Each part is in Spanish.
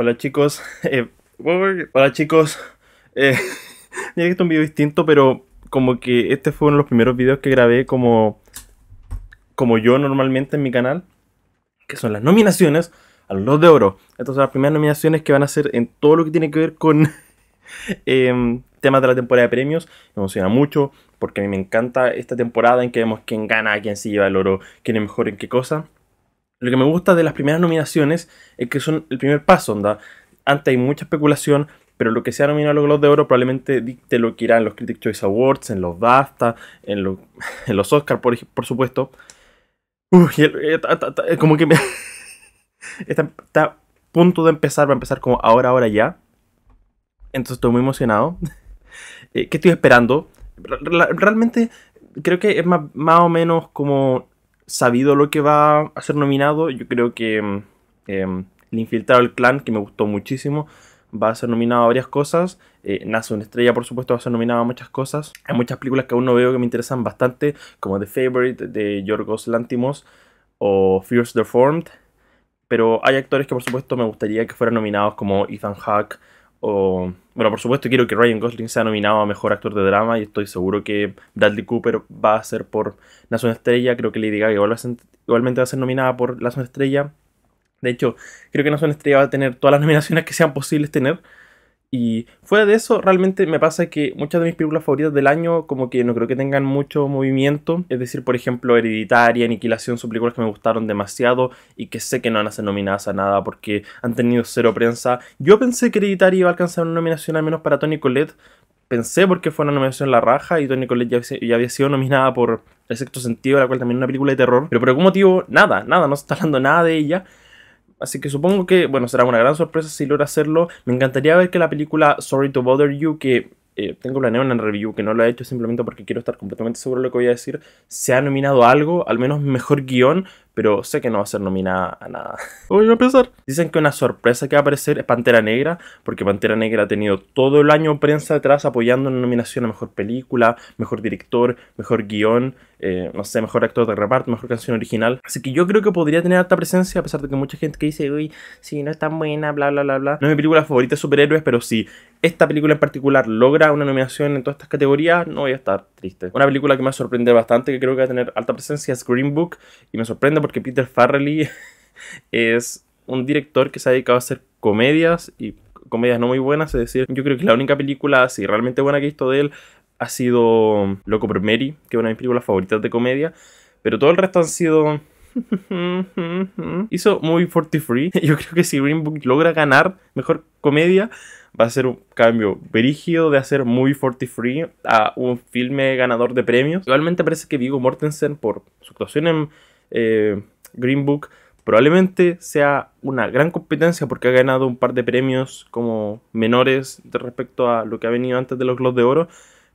Eh, hola chicos. Eh, hola chicos. Eh, que es un video distinto, pero como que este fue uno de los primeros videos que grabé como, como yo normalmente en mi canal, que son las nominaciones a los de oro. Estas son las primeras nominaciones que van a ser en todo lo que tiene que ver con eh, temas de la temporada de premios. Me emociona mucho porque a mí me encanta esta temporada en que vemos quién gana, quién se lleva el oro, quién es mejor en qué cosa. Lo que me gusta de las primeras nominaciones es que son el primer paso, onda. Antes hay mucha especulación, pero lo que sea nominado a los Globos de Oro probablemente dicte lo que irá en los Critic Choice Awards, en los BAFTA, en, los, en Oscars, por, por supuesto. Uf, eh, eh, como que me... está, está, a punto de empezar, va a empezar como ahora, ahora, ya. Entonces estoy muy emocionado. Eh, ¿Qué estoy esperando? Realmente creo que es más, más o menos como sabido lo que va a ser nominado. Yo creo que mm, em, El Infiltrado al Clan, que me gustó muchísimo, va a ser nominado a varias cosas. Eh, Nace una estrella, por supuesto, va a ser nominado a muchas cosas. Hay muchas películas que aún no veo que me interesan bastante, como The Favorite de Yorgos Lantimos o Fierce Deformed. Pero hay actores que, por supuesto, me gustaría que fueran nominados, como Ethan Hawke o, bueno, por supuesto quiero que Ryan Gosling sea nominado a Mejor Actor de Drama y estoy seguro que Bradley Cooper va a ser por Nación Estrella. Creo que Lady Gaga igualmente va a ser nominada por La Estrella. De hecho, creo que Nación Estrella va a tener todas las nominaciones que sean posibles tener. Y fuera de eso, realmente me pasa que muchas de mis películas favoritas del año como que no creo que tengan mucho movimiento. Es decir, por ejemplo, Hereditaria, Aniquilación son películas que me gustaron demasiado y que sé que no van a ser nominadas a nada porque han tenido cero prensa. Yo pensé que Hereditaria iba a alcanzar una nominación al menos para Tony Collette. Pensé porque fue una nominación en La Raja y Tony Collette ya, ya había sido nominada por El Sexto Sentido, la cual también es una película de terror. Pero por algún motivo, nada, nada, no se está hablando nada de ella. Así que supongo que, bueno, será una gran sorpresa si logra hacerlo. Me encantaría ver que la película Sorry to Bother You, que eh, tengo planeado el review que no lo he hecho simplemente porque quiero estar completamente seguro de lo que voy a decir, se ha nominado algo, al menos mejor guión, pero sé que no va a ser nominada a nada. Voy a empezar. Dicen que una sorpresa que va a aparecer es Pantera Negra, porque Pantera Negra ha tenido todo el año prensa detrás apoyando una nominación a mejor película, mejor director, mejor guión, eh, no sé, mejor actor de reparto, mejor canción original. Así que yo creo que podría tener alta presencia, a pesar de que mucha gente que dice, uy, si no es tan buena, bla, bla, bla, bla. No es mi película favorita de superhéroes, pero si esta película en particular logra una nominación en todas estas categorías, no voy a estar triste. Una película que me sorprende bastante, que creo que va a tener alta presencia, es Green Book, y me sorprende porque Peter Farrelly es un director que se ha dedicado a hacer comedias y comedias no muy buenas, es decir, yo creo que la única película así realmente buena que he visto de él ha sido Loco por Mary, que es una de mis películas favoritas de comedia, pero todo el resto han sido... Hizo muy 43, yo creo que si Green Book logra ganar mejor comedia, va a ser un cambio brígido de hacer muy 43 a un filme ganador de premios. Igualmente parece que Vigo Mortensen por su actuación en eh, Green Book probablemente sea una gran competencia porque ha ganado un par de premios como menores de respecto a lo que ha venido antes de los Globos de Oro.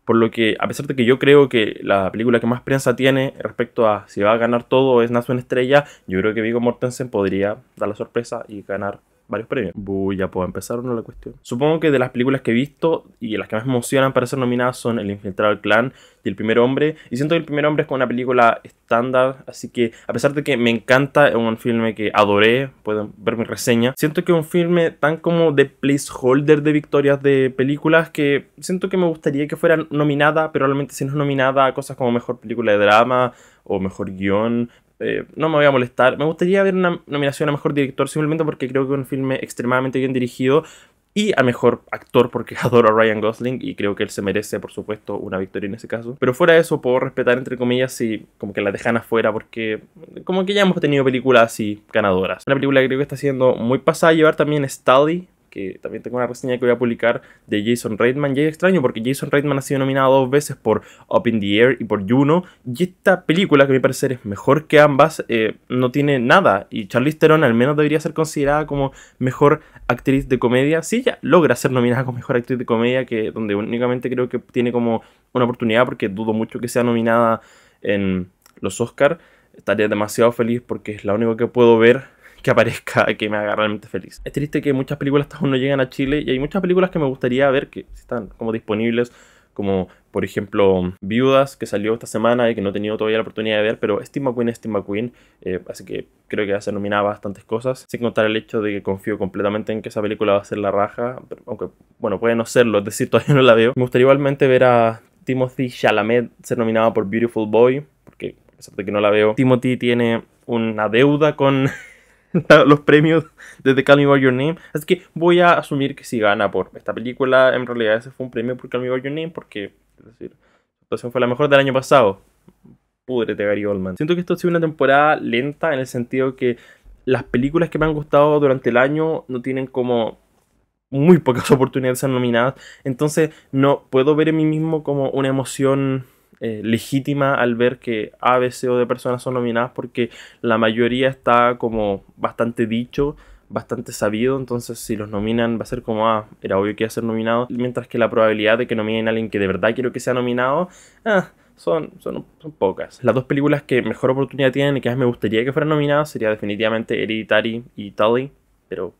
Por lo que, a pesar de que yo creo que la película que más prensa tiene respecto a si va a ganar todo es Nazo en Estrella, yo creo que Vigo Mortensen podría dar la sorpresa y ganar varios premios. ya puedo empezar una la cuestión. Supongo que de las películas que he visto y las que más emocionan para ser nominadas son El infiltrado del clan y El primer hombre. Y siento que El primer hombre es como una película estándar, así que a pesar de que me encanta, es un filme que adoré, pueden ver mi reseña. Siento que es un filme tan como de placeholder de victorias de películas que siento que me gustaría que fuera nominada, pero realmente si no es nominada a cosas como mejor película de drama o mejor guión, eh, no me voy a molestar. Me gustaría ver una nominación a Mejor Director simplemente porque creo que es un filme extremadamente bien dirigido y a mejor actor porque adoro a Ryan Gosling y creo que él se merece, por supuesto, una victoria en ese caso. Pero fuera de eso, puedo respetar, entre comillas, si como que la dejan afuera porque como que ya hemos tenido películas así ganadoras. Una película que creo que está siendo muy pasada a llevar también es que también tengo una reseña que voy a publicar de Jason Reitman. Y es extraño porque Jason Reitman ha sido nominado dos veces por Up in the Air y por Juno. Y esta película, que a mi parecer es mejor que ambas, eh, no tiene nada. Y Charlize Theron al menos debería ser considerada como mejor actriz de comedia. Si ella logra ser nominada como mejor actriz de comedia, que donde únicamente creo que tiene como una oportunidad, porque dudo mucho que sea nominada en los Oscars, Estaría demasiado feliz porque es la única que puedo ver que aparezca que me haga realmente feliz. Es triste que muchas películas aún no llegan a Chile y hay muchas películas que me gustaría ver que están como disponibles, como por ejemplo Viudas, que salió esta semana y que no he tenido todavía la oportunidad de ver, pero Steve McQueen es Steve McQueen, eh, así que creo que va a ser nominada bastantes cosas, sin contar el hecho de que confío completamente en que esa película va a ser la raja, aunque bueno, puede no serlo, es decir, todavía no la veo. Me gustaría igualmente ver a Timothy Chalamet ser nominado por Beautiful Boy, porque a pesar de que no la veo, Timothy tiene una deuda con los premios desde Call Me By Your Name. Así que voy a asumir que si gana por esta película, en realidad ese fue un premio por Call Me By Your Name, porque, es decir, la situación fue la mejor del año pasado. Púdrete, Gary Oldman. Siento que esto ha sido una temporada lenta en el sentido que las películas que me han gustado durante el año no tienen como muy pocas oportunidades de ser nominadas. Entonces no puedo ver en mí mismo como una emoción eh, legítima al ver que A, B, C o de personas son nominadas porque la mayoría está como bastante dicho bastante sabido, entonces si los nominan va a ser como, ah, era obvio que iba a ser nominado, mientras que la probabilidad de que nominen a alguien que de verdad quiero que sea nominado, ah, son, son, pocas. Las dos películas que mejor oportunidad tienen y que más me gustaría que fueran nominadas sería definitivamente Hereditary y Tully, pero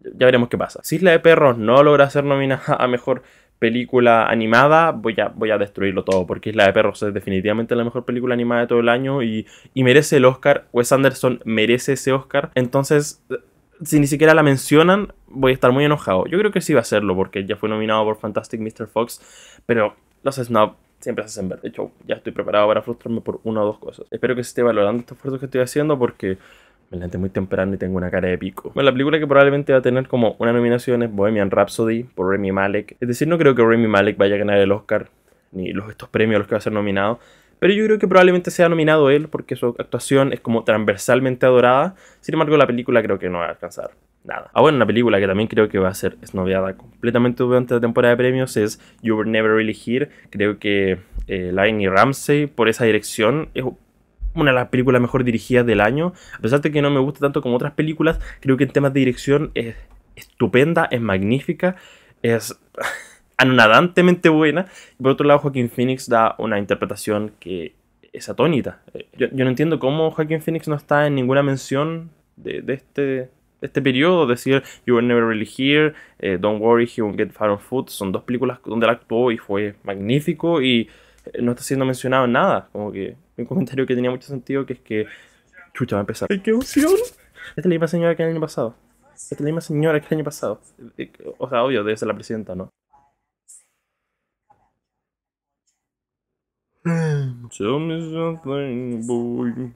ya veremos qué pasa. Si Isla de Perros no logra ser nominada a mejor película animada, voy a, voy a destruirlo todo, porque Isla de Perros es definitivamente la mejor película animada de todo el año y, y merece el Oscar. Wes Anderson merece ese Oscar. Entonces, si ni siquiera la mencionan, voy a estar muy enojado. Yo creo que sí va a serlo, porque ya fue nominado por Fantastic Mr. Fox, pero los snobs siempre se hacen ver. De hecho, ya estoy preparado para frustrarme por una o dos cosas. Espero que se esté valorando este esfuerzo que estoy haciendo, porque me muy temprano y tengo una cara de pico. Bueno, la película que probablemente va a tener como una nominación es Bohemian Rhapsody por Remy Malek. Es decir, no creo que Remy Malek vaya a ganar el Oscar, ni los, estos premios a los que va a ser nominado. Pero yo creo que probablemente sea nominado él porque su actuación es como transversalmente adorada. Sin embargo, la película creo que no va a alcanzar nada. Ah, bueno, una película que también creo que va a ser esnoviada completamente durante la temporada de premios es You Were Never Really Here. Creo que eh, y Ramsey, por esa dirección, es una de las películas mejor dirigidas del año. A pesar de que no me gusta tanto como otras películas, creo que en temas de dirección es estupenda, es magnífica, es anonadantemente buena. por otro lado, Joaquín Phoenix da una interpretación que es atónita. Eh, yo, no entiendo cómo Joaquín Phoenix no está en ninguna mención de, este este periodo, decir You Were Never Really Here, eh, Don't Worry, He Won't Get Far on Foot, son dos películas donde él actuó y fue magnífico y eh, no está siendo mencionado en nada, como que un comentario que tenía mucho sentido, que es que... Chucha, va a empezar. ¡Qué opción! Esta es la misma señora que el año pasado. Esta es la misma señora que el año pasado. Eh, o sea, obvio, debe ser la presidenta, ¿no? me something, boy.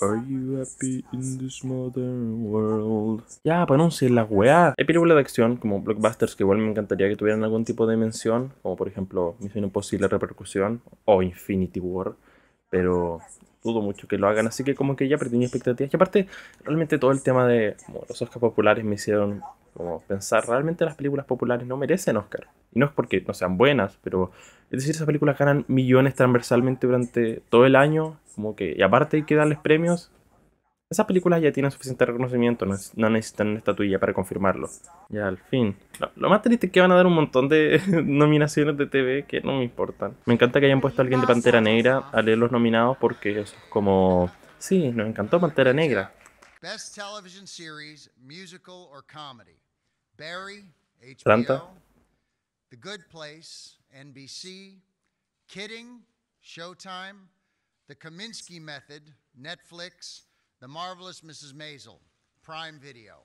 Are you happy in this modern world? Ya, pronuncien pues, la weá. Hay películas de acción como blockbusters que igual me encantaría que tuvieran algún tipo de mención, como por ejemplo Misión Imposible Repercusión o Infinity War, pero dudo mucho que lo hagan, así que como que ya perdí mis expectativas. Y aparte, realmente todo el tema de los Oscars populares me hicieron como pensar, realmente las películas populares no merecen Oscar. Y no es porque no sean buenas, pero es decir, esas películas ganan millones transversalmente durante todo el año como que, y aparte hay que darles premios, esas películas ya tienen suficiente reconocimiento, no, necesitan una estatuilla para confirmarlo. Ya al fin. Lo, más triste es que van a dar un montón de nominaciones de TV que no me importan. Me encanta que hayan puesto a alguien de Pantera Negra a leer los nominados porque eso es como... Sí, nos encantó Pantera Negra. Barry, planta The Good Place, NBC, Kidding, Showtime, The Kaminsky Method, Netflix, The Marvelous Mrs. Maisel, Prime Video.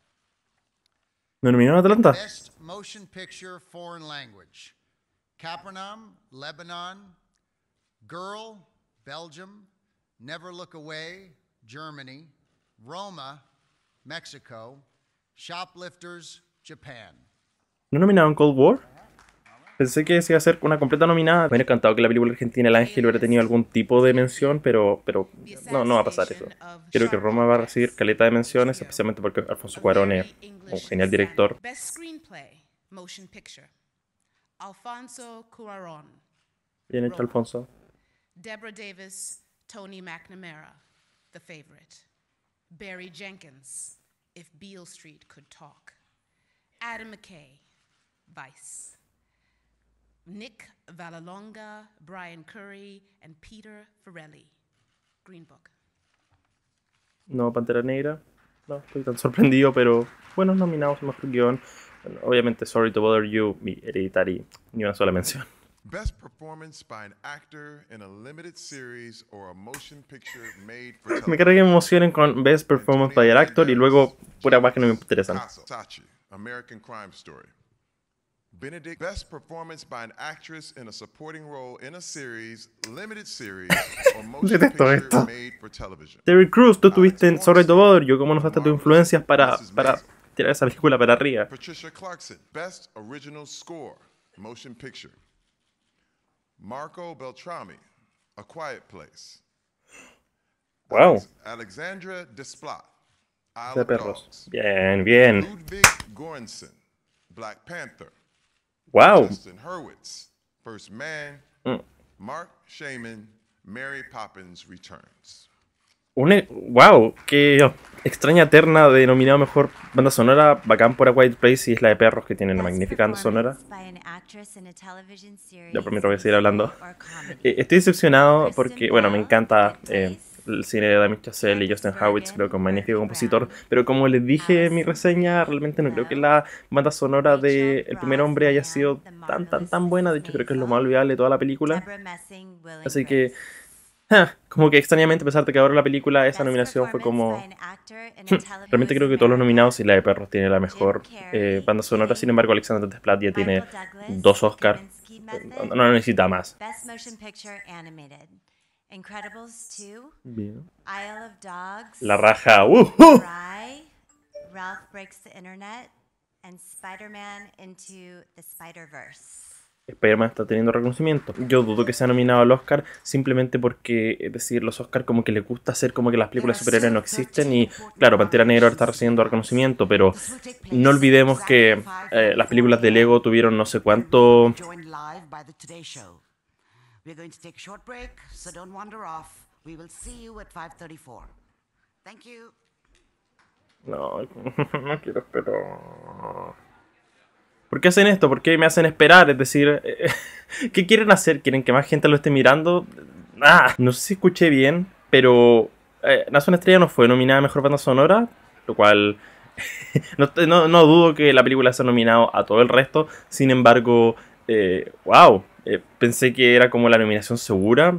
Nominado a Atlanta. Best Motion Picture Foreign Language. Capernaum, Lebanon, Girl, Belgium, Never Look Away, Germany, Roma, Mexico, Shoplifters, Japan. ¿No no, Cold War? Pensé que se iba a hacer una completa nominada. Me hubiera encantado que la película argentina El Ángel hubiera tenido algún tipo de mención, pero, pero no, no va a pasar eso. Creo que Roma va a recibir caleta de menciones, especialmente porque Alfonso Cuarón es un genial director. Alfonso Cuarón. Bien hecho, Alfonso. Deborah Davis, Tony McNamara, The Favorite. Barry Jenkins, If Beale Street Could Talk. Adam McKay, Vice. Nick Vallelonga, Brian Curry, y Peter Farrelly. Green Book. No, Pantera Negra. No, estoy tan sorprendido, pero bueno, nominados en mejor guión. Obviamente, Sorry to Bother You, mi Hereditary, ni una sola mención. Best performance by an actor in a limited series or a motion picture made for Me carga que me emocionen con Best Performance by an Actor y luego pura que no me interesan. American Crime Story. Benedict, best performance by an actress in a supporting role in a series, limited series, or motion picture esto. made for television. Terry Crews, tú tuviste en Sorry to Bother You, ¿cómo nos usaste tus influencias para, para tirar esa película para arriba? Patricia Clarkson, best original score, motion picture. Marco Beltrami, A Quiet Place. Wow. Alexandra Desplat, Isle of Dogs. Bien, bien. Ludwig Göransson, Black Panther. Wow. Justin Hurwitz, First Man, mm. Mark Shaman, Mary Poppins Returns. E-, wow, qué extraña terna de denominado mejor banda sonora, bacán por A White Place y es la de Perros, que tienen una magnífica banda sonora. lo prometo voy a seguir hablando. Eh, estoy decepcionado porque, bueno, me encanta el cine de Damien Chazelle y Justin Howitz, creo que un magnífico compositor, pero como les dije en mi reseña, realmente no creo que la banda sonora de El primer hombre haya sido tan, tan, tan buena, de hecho creo que es lo más olvidable de toda la película. Así que... Como que extrañamente, a pesar de que ahora la película, esa nominación fue como... Hm, realmente creo que todos los nominados y la de Perros tiene la mejor eh, banda sonora. Sin embargo, Alexander Desplat ya tiene dos Oscars. No, no necesita más. Incredibles 2, Isle of Dogs, La Raja, uh-huh. Ralph Breaks the Internet, and Spider-Man Into the Spider-Verse. Spider-Man está teniendo reconocimiento. Yo dudo que sea nominado al Oscar simplemente porque, es decir, los Oscar como que les gusta hacer como que las películas superhéroes no existen y, claro, Pantera Negra está recibiendo reconocimiento, pero no olvidemos que eh, las películas de Lego tuvieron no sé cuánto We're going to take a short break, so don't wander off. We will see you at 5:34. Thank you. No, no quiero esperar. ¿Por qué hacen esto? ¿Por qué me hacen esperar? Es decir, eh, ¿qué quieren hacer? ¿Quieren que más gente lo esté mirando? Ah, no sé si escuché bien, pero eh, Estrella no fue nominada a Mejor Banda Sonora, lo cual no, no, no, dudo que la película sea nominada a todo el resto. Sin embargo, eh, wow, eh, pensé que era como la nominación segura,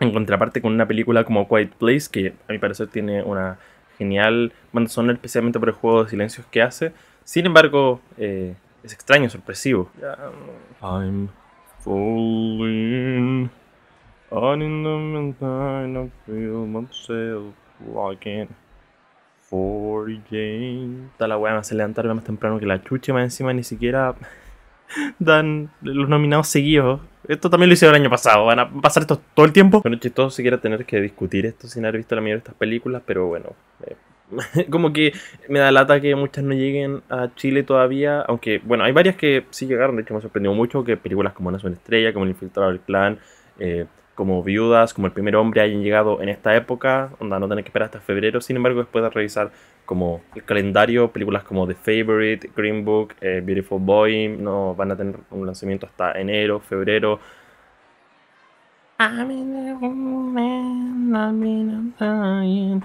en contraparte con una película como Quiet Place, que a mi parecer tiene una genial banda sonora, especialmente por el juego de silencios que hace. Sin embargo, eh, es extraño, sorpresivo. I'm falling in For la weá me hace levantarme más temprano que la chucha, más encima ni siquiera dan los nominados seguidos. Esto también lo hicieron el año pasado. Van a pasar esto todo el tiempo. Bueno, chistoso siquiera tener que discutir esto sin haber visto la mayoría de estas películas, pero bueno. Eh, como que me da lata que muchas no lleguen a Chile todavía. Aunque, bueno, hay varias que sí llegaron. De hecho, me sorprendido mucho que películas como Una Estrella, como El Infiltrado del Clan. Eh, como viudas, como el primer hombre hayan llegado en esta época, onda no tener que esperar hasta febrero, sin embargo después de revisar como el calendario, películas como The Favorite, Green Book, eh, Beautiful Boy, no van a tener un lanzamiento hasta enero, febrero.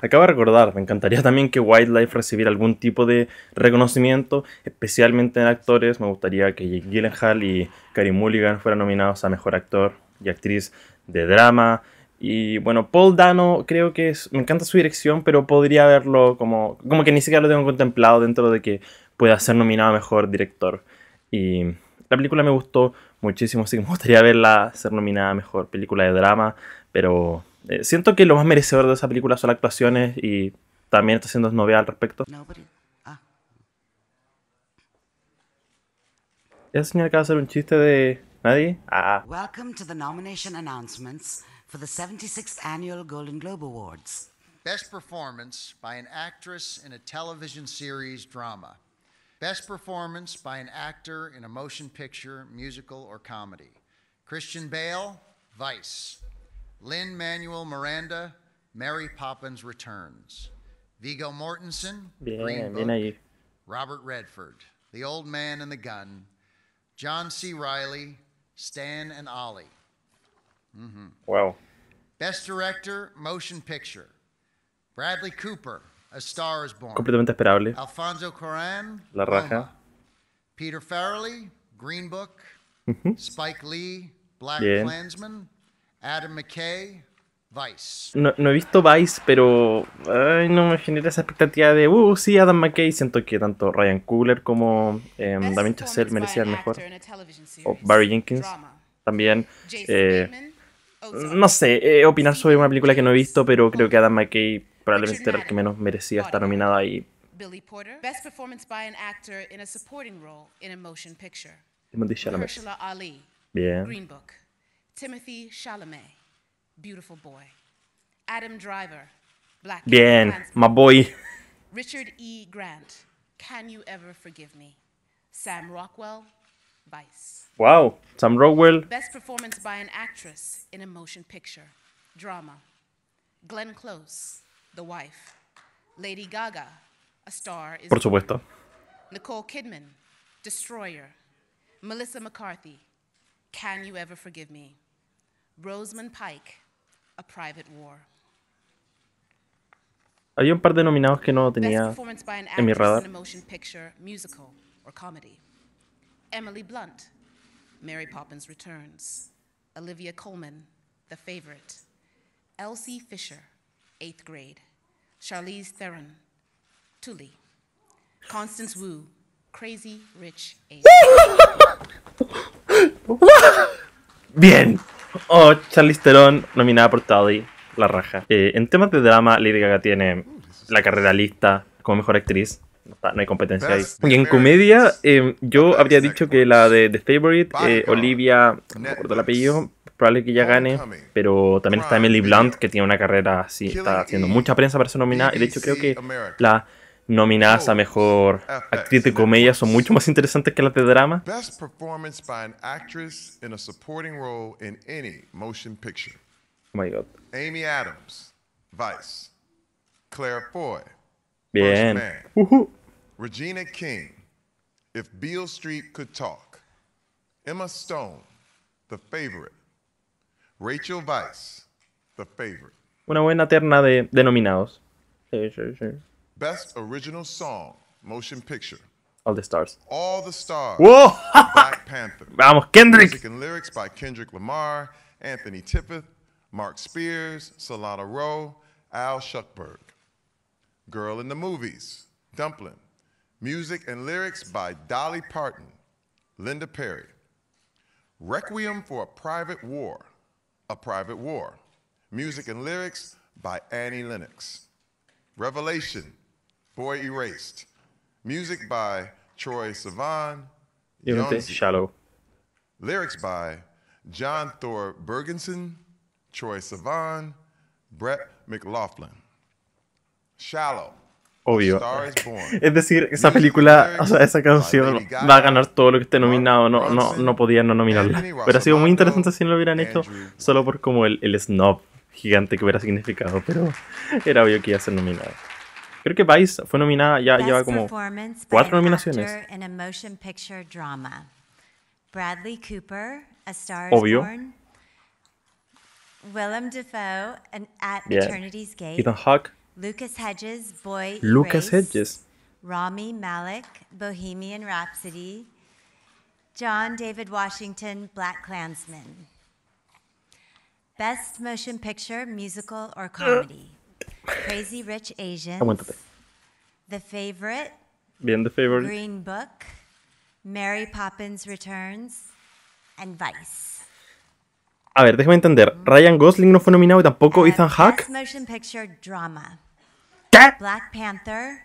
Acabo de recordar, me encantaría también que Wildlife recibiera algún tipo de reconocimiento, especialmente en actores. Me gustaría que Jake Gyllenhaal y Karim Mulligan fueran nominados a Mejor Actor y Actriz de drama. Y bueno, Paul Dano creo que es, me encanta su dirección, pero podría verlo como, como que ni siquiera lo tengo contemplado dentro de que pueda ser nominado a Mejor Director. Y la película me gustó muchísimo, así que me gustaría verla ser nominada a Mejor Película de Drama, pero eh, siento que lo más merecedor de esa película son las actuaciones y también está siendo novia al respecto. Esa ah. señora acaba de hacer un chiste de Nadie? Ah, ah. Welcome to the nomination announcements for the 76th Annual Golden Globe Awards. Best Performance by an Actress in a Television Series Drama. Best Performance by an Actor in a Motion Picture, Musical, or Comedy. Christian Bale, Vice. Lynn Manuel Miranda, Mary Poppins Returns. Vigo Mortensen, bien, Green Book. Robert Redford, The Old Man and the Gun. John C. Riley, Stan and Ollie. Mm-hmm. Best Director, Motion Picture. Bradley Cooper, A Star is Born. Completamente esperable. Alfonso Cuarón, La Raja. Roma. Peter Farrelly, Green Book. Mm-hmm. Spike Lee, Black Bien. Klansman. Adam McKay, No, he visto Vice, pero ay, no me genera esa expectativa de, uh, sí, Adam McKay. Siento que tanto Ryan Coogler como em, Damien Chazelle merecían mejor. O Barry Jenkins también. Eh, no sé, eh, opinar sobre una película que no he visto, pero creo que Adam McKay probablemente era el que menos merecía estar nominado ahí. Billy Porter, best performance by an actor in a supporting role in a motion picture. Timothy Chalamet. Bien. Green Book. Timothy Chalamet. beautiful boy. Adam Driver, Black. Bien, my boy. Richard E. Grant, Can You Ever Forgive Me? Sam Rockwell, Vice. Wow, Sam Rockwell. Best performance by an actress in a motion picture, drama. Glenn Close, The Wife. Lady Gaga, A Star is. Por supuesto. Nicole Kidman, Destroyer. Melissa McCarthy, Can You Ever Forgive Me? Rosamund Pike, a private war. Había un par de nominados que no tenía en mi radar. in picture, musical, or Emily Blunt, Mary Poppins Returns, Olivia Colman, The Favorite, Elsie Fisher, Eighth Grade, Charlize Theron, Tully, Constance Wu, Crazy Rich Asians. Bien. Oh, Charlize Theron, nominada por Tali, la raja. Eh, en temas de drama, Lady Gaga tiene la carrera lista como mejor actriz. No, hay competencia ahí. Y en comedia, em, yo habría dicho que la de The Favorite, eh, Olivia, no recuerdo el apellido, probable que ya gane, pero también está Emily Blunt, que tiene una carrera así, está haciendo mucha prensa para ser nominada, y de hecho creo e que la nominadas a oh, mejor ah, ah, actriz de comedia son mucho más interesantes que las de drama. Oh my God. Amy Adams, Vice, Claire Foy, Bien. Regina King, If Beale Street Could Talk, Emma Stone, The Favorite, Rachel Vice, The Favorite. Una buena terna de, denominados. Sí, sí, sí. Best Original Song, Motion Picture. All the Stars. All the Stars. Whoa! Black Panther. Vamos, Kendrick. Music and lyrics by Kendrick Lamar, Anthony Tippett, Mark Spears, Solana Rowe, Al Shuckberg. Girl in the Movies, Dumpling. Music and lyrics by Dolly Parton, Linda Perry. Requiem for a Private War, A Private War. Music and lyrics by Annie Lennox. Revelation Boy Erased. Music by Troy Shallow. Lyrics by John Thor Bergenson, Troy Savon, Brett McLaughlin. Shallow. Obvio. Es decir, esa película, o sea, esa canción va a ganar todo lo que esté nominado. No, no, no podían no nominarla. ha sido muy interesante si no lo hubieran hecho solo por como el, el snob gigante que hubiera significado, pero era obvio que iba a ser nominado. Creo que Vice fue nominada, ya Best lleva como cuatro nominaciones. Bradley Cooper, A Star Obvio. Born. Willem Dafoe, an At yeah. Eternity's Gate. Ethan Hawke. Lucas Hedges, Boy Lucas Race, Hedges. Rami Malek, Bohemian Rhapsody. John David Washington, Black Klansman. Best Motion Picture, Musical or uh. Comedy. Crazy Rich Asians. Aguántate. The Favorite. Bien, The Favorite. Green Book. Mary Poppins Returns. And Vice. A ver, déjame entender. Mm. Ryan Gosling no fue nominado y tampoco uh, Ethan Hawke. Motion Picture Drama. Black Panther.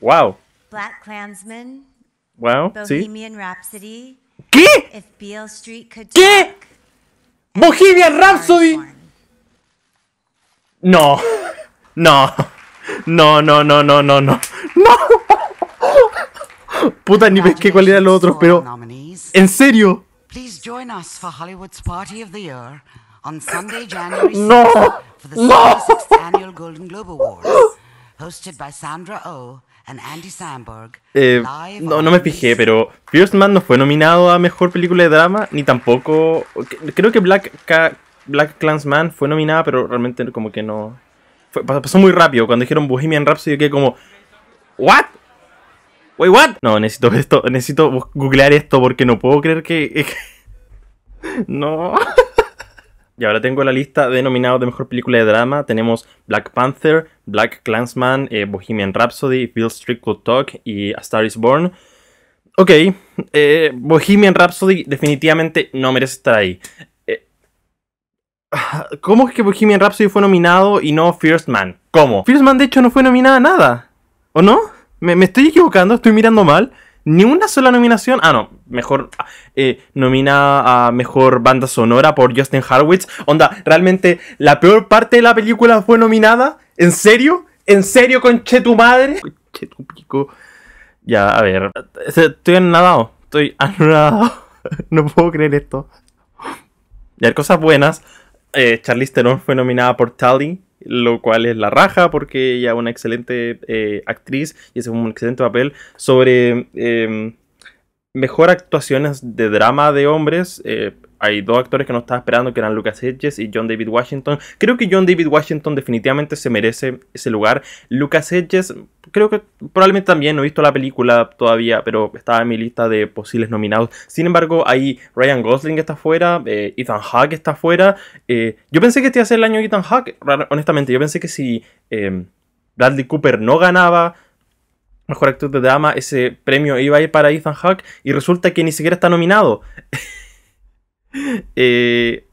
Wow. Black Klansman. Wow. Bohemian Rhapsody. ¿Qué? If Beale Street could ¿Qué? Bohemian Rhapsody. No. No. No, no, no, no, no, no. No. Puta, ni qué cual era lo otro, pero. ¿En serio? No. No. Oh eh, no, no me fijé, pero Pierce Man no fue nominado a Mejor Película de Drama, ni tampoco... Creo que Black, Black Clansman fue nominada, pero realmente como que no pasó muy rápido. Cuando dijeron Bohemian Rhapsody, yo quedé como. ¿What? Wait, what? No, necesito esto, necesito googlear esto porque no puedo creer que. no. y ahora tengo la lista de nominados de mejor película de drama. Tenemos Black Panther, Black Clansman, eh, Bohemian Rhapsody, Bill Street Talk y A Star is Born. Ok, eh, Bohemian Rhapsody definitivamente no merece estar ahí. ¿Cómo es que Bohemian Rhapsody fue nominado y no First Man? ¿Cómo? First Man de hecho no fue nominada a nada. ¿O no? ¿Me, estoy equivocando? ¿Estoy mirando mal? Ni una sola nominación. Ah, no. Mejor. Ah, eh, a mejor banda sonora por Justin Harwitz. Onda, ¿realmente la peor parte de la película fue nominada? ¿En serio? ¿En serio, Che tu madre? tu pico. Ya, a ver. Estoy anonadado. Estoy anonadado. no puedo creer esto. Y hay cosas buenas. Eh, Charlize Theron fue nominada por Tally, lo cual es la raja porque ella es una excelente eh, actriz y hace un excelente papel sobre em, mejor actuaciones de drama de hombres. Eh, hay dos actores que no estaba esperando, que eran Lucas Hedges y John David Washington. Creo que John David Washington definitivamente se merece ese lugar. Lucas Hedges, creo que probablemente también, no he visto la película todavía, pero estaba en mi lista de posibles nominados. Sin embargo, ahí Ryan Gosling está afuera, eh, Ethan Hawke está afuera. Eh, yo pensé que este iba a ser el año de Ethan Hawke, honestamente. Yo pensé que si em, Bradley Cooper no ganaba mejor actor de drama, ese premio iba a ir para Ethan Hawke y resulta que ni siquiera está nominado.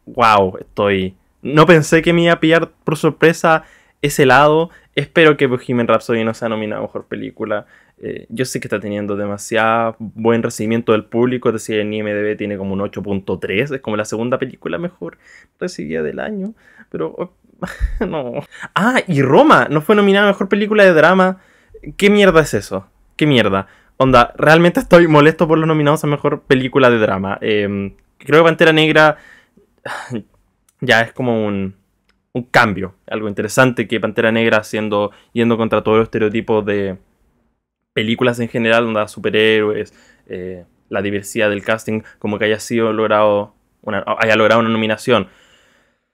wow, eh, estoy. No pensé que me iba a pillar por sorpresa ese lado. Espero que Bohemian Rhapsody no sea nominado a mejor película. Eh, yo sé que está teniendo demasiado buen recibimiento del público. Es decir, en IMDb tiene como un 8.3. Es como la segunda película mejor recibida del año. Pero. Oh, no. Ah, y Roma. No fue nominada a mejor película de drama. ¿Qué mierda es eso? ¿Qué mierda? Onda, realmente estoy molesto por los nominados a mejor película de drama. Eh, creo que Pantera Negra ya es como un, cambio, algo interesante que Pantera Negra haciendo, yendo contra todos los estereotipos de películas en general, donde hay superhéroes, eh, la diversidad del casting, como que haya sido logrado una, haya logrado una nominación.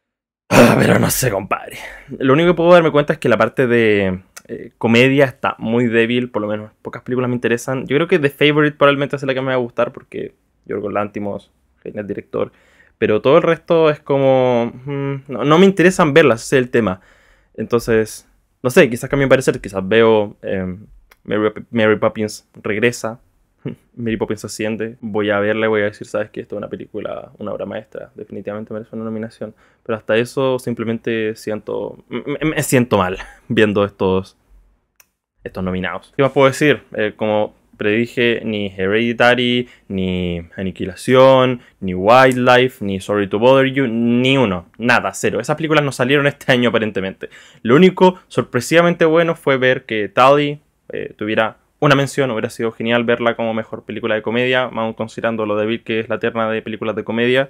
Ah, pero no sé, compadre. Lo único que puedo darme cuenta es que la parte de eh, comedia está muy débil, por lo menos pocas películas me interesan. Yo creo que The Favorite probablemente es la que me va a gustar porque Yorgos Lantimos que director. Pero todo el resto es como. Mm, no, me interesan verlas, ese es el tema. Entonces, no sé, quizás cambie mi parecer. Quizás veo em, Mary, Poppins regresa, Mary Poppins asciende. Voy a verla y voy a decir, sabes que esto es una película, una obra maestra. Definitivamente merece una nominación. Pero hasta eso simplemente siento. Me, siento mal viendo estos. Estos nominados. ¿Qué más puedo decir? Eh, como predije ni Hereditary, ni Aniquilación, ni Wildlife, ni Sorry to Bother You, ni uno, nada, cero. Esas películas no salieron este año aparentemente. Lo único sorpresivamente bueno fue ver que Tally eh, tuviera una mención, hubiera sido genial verla como mejor película de comedia, aún considerando lo débil que es la terna de películas de comedia.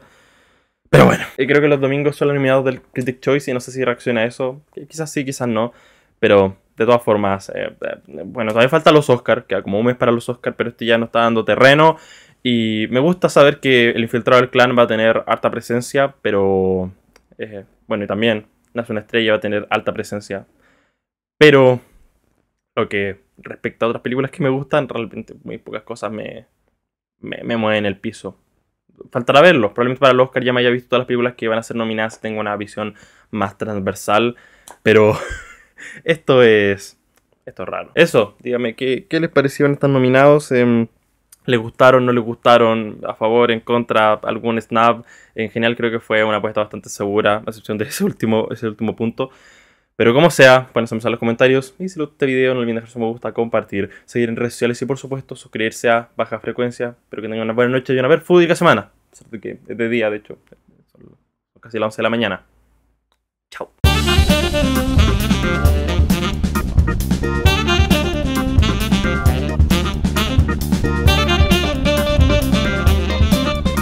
Pero bueno, Y creo que los domingos son los del Critic Choice y no sé si reacciona a eso. Quizás sí, quizás no. Pero de todas formas, eh, eh, bueno, todavía falta los Oscars, que como un mes para los Oscars, pero este ya no está dando terreno. Y me gusta saber que el infiltrado del clan va a tener alta presencia, pero eh, bueno, y también Nace una estrella va a tener alta presencia. Pero lo que respecto a otras películas que me gustan, realmente muy pocas cosas me, me, mueven el piso. Faltará verlos. Probablemente para el Oscar ya me haya visto todas las películas que van a ser nominadas. Tengo una visión más transversal. Pero Esto es. Esto raro. Eso, dígame, ¿qué, qué les parecieron estos nominados? Em, ¿Les gustaron, no les gustaron? ¿A favor, en contra? ¿Algún snap? En general, creo que fue una apuesta bastante segura, a excepción de ese último, ese último punto. Pero como sea, pueden en los comentarios. Y si les gustó este video, no olviden dejar su me gusta, compartir, seguir en redes sociales y por supuesto suscribirse a Baja Frecuencia. Espero que tengan una buena noche y una ver fúdica semana. que es de día, de hecho. Son casi las 11 de la mañana. Chao. Thank you.